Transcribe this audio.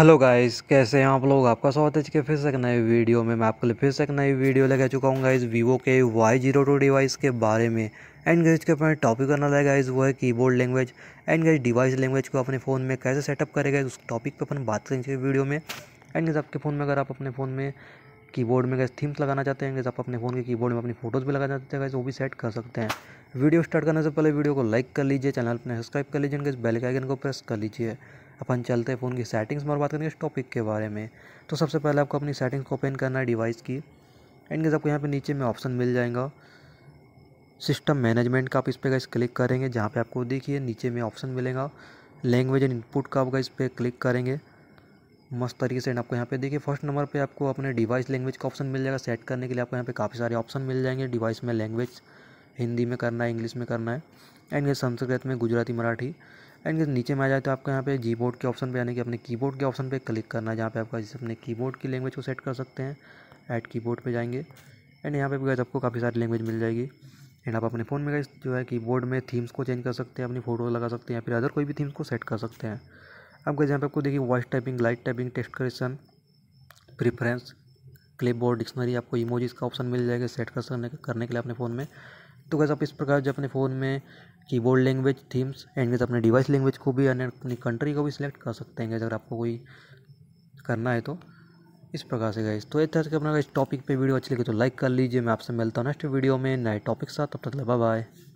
hello guys कैसे हैं आप लोग आपका स्वागत है के फिर से एक नए वीडियो में मैं आपके लिए फिर से एक नई वीडियो लेके चुका हूँ गाइस वीवो के वाई जीरो टू डिवाइस के बारे में एंड गाइज के अपने टॉपिक करना लगा गाइज वो है keyboard language and guys device language को अपने फ़ोन में कैसे सेटअप करेगा उस टॉपिक पर अपन बात करेंगे वीडियो में एंड गाइज आपके फ़ोन में अगर आप अपने फ़ोन में कीबोर्ड में गैस थीम्स लगाना चाहते हैं गैस आप अपने फ़ोन के कीबोर्ड में अपनी फोटोज़ भी लगाना चाहते हैं गैस वो भी सेट कर सकते हैं वीडियो स्टार्ट करने से पहले वीडियो को लाइक कर लीजिए चैनल अपने सब्सक्राइब कर लीजिए गैस बेल के आइकन को प्रेस कर लीजिए अपन चलते हैं फ़ोन की सेटिंग्स में और बात करेंगे इस टॉपिक के बारे में तो सबसे पहले आपको अपनी सेटिंग्स को ओपन करना है डिवाइस की एंड गैस आपको यहाँ पे नीचे में ऑप्शन मिल जाएगा सिस्टम मैनेजमेंट का आप इस पर गाइस क्लिक करेंगे जहाँ पे आपको देखिए नीचे में ऑप्शन मिलेगा लैंग्वेज एंड इनपुट का आप इस पर क्लिक करेंगे मस्त तरीके से आपको यहाँ पे देखिए फर्स्ट नंबर पे आपको अपने डिवाइस लैंग्वेज का ऑप्शन मिल जाएगा सेट करने के लिए आपको यहाँ पे काफ़ी सारे ऑप्शन मिल जाएंगे डिवाइस में लैंग्वेज हिंदी में करना है इंग्लिश में करना है एंड संस्कृत में गुजराती मराठी एंड नीचे में आ जाए तो आपको यहाँ पे जी बोर्ड के ऑप्शन पे यानी कि अपने कीबोर्ड के ऑप्शन पे क्लिक करना है जहाँ पे आपका जैसे अपने कीबोर्ड की लैंग्वेज को सेट कर सकते हैं ऐड कीबोर्ड पे जाएंगे एंड यहाँ पे गैस आपको काफ़ी सारी लैंग्वेज मिल जाएगी एंड आप अपने फ़ोन में गैस जो है कीबोर्ड में थीम्स को चेंज कर सकते हैं अपनी फ़ोटो लगा सकते हैं या फिर अदर कोई भी थीम्स को सेट कर सकते हैं अब गए यहाँ पे आपको देखिए voice typing light typing text correction preference board dictionary आपको इमोजीज़ का ऑप्शन मिल जाएगा सेट कर करने के लिए अपने फ़ोन में तो कैसे आप इस प्रकार जो अपने फ़ोन में कीबोर्ड लैंग्वेज थीम्स एंड कैसे अपने डिवाइस लैंग्वेज को भी यानी अपनी कंट्री को भी सिलेक्ट कर सकते हैं अगर आपको कोई करना है तो इस प्रकार से गैस तो एक तरह से अपना इस टॉपिक पे वीडियो अच्छी लगी तो लाइक कर लीजिए मैं आपसे मिलता हूँ नेक्स्ट वीडियो में नए टॉपिक साथ तब तक बाय बाय